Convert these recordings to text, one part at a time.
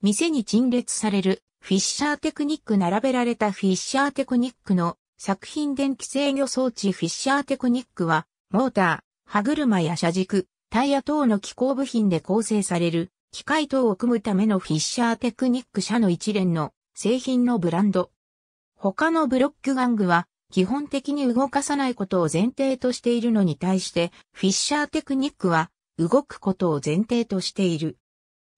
店に陳列されるフィッシャーテクニック並べられたフィッシャーテクニックの作品電気制御装置フィッシャーテクニックは、モーター、歯車や車軸、タイヤ等の機構部品で構成される、機械等を組むためのフィッシャーテクニック社の一連の製品のブランド。他のブロック玩具は、基本的に動かさないことを前提としているのに対して、フィッシャーテクニックは、動くことを前提としている。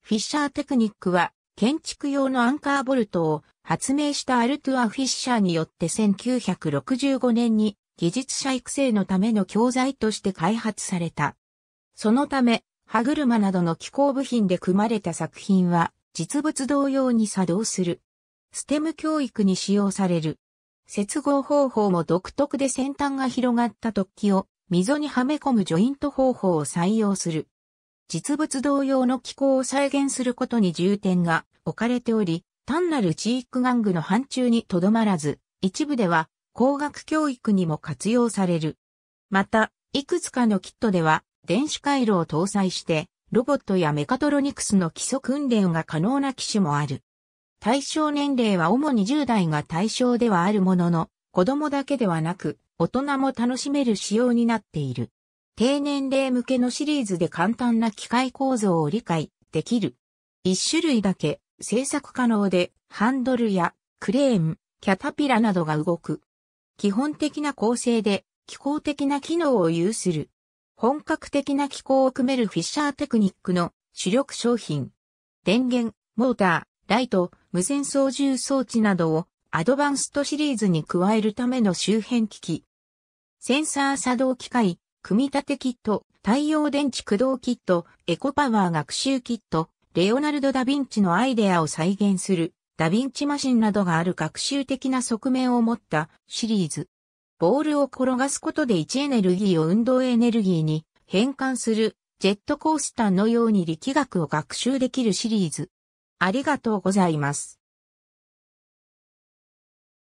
フィッシャーテクニックは、建築用のアンカーボルトを発明したアルトゥア・フィッシャーによって1965年に技術者育成のための教材として開発された。そのため、歯車などの機構部品で組まれた作品は実物同様に作動する。ステム教育に使用される。接合方法も独特で先端が広がった突起を溝にはめ込むジョイント方法を採用する。実物同様の機構を再現することに重点が置かれており、単なる知育玩具の範疇にとどまらず、一部では工学教育にも活用される。また、いくつかのキットでは電子回路を搭載して、ロボットやメカトロニクスの基礎訓練が可能な機種もある。対象年齢は主に10代が対象ではあるものの、子供だけではなく、大人も楽しめる仕様になっている。低年齢向けのシリーズで簡単な機械構造を理解できる。一種類だけ製作可能でハンドルやクレーン、キャタピラなどが動く。基本的な構成で機構的な機能を有する。本格的な機構を組めるフィッシャーテクニックの主力商品。電源、モーター、ライト、無線操縦装置などをアドバンストシリーズに加えるための周辺機器。センサー作動機械、組み立てキット、太陽電池駆動キット、エコパワー学習キット、レオナルド・ダ・ヴィンチのアイデアを再現する、ダ・ヴィンチマシンなどがある学習的な側面を持ったシリーズ。ボールを転がすことで位置エネルギーを運動エネルギーに変換するジェットコースターのように力学を学習できるシリーズ。ありがとうございます。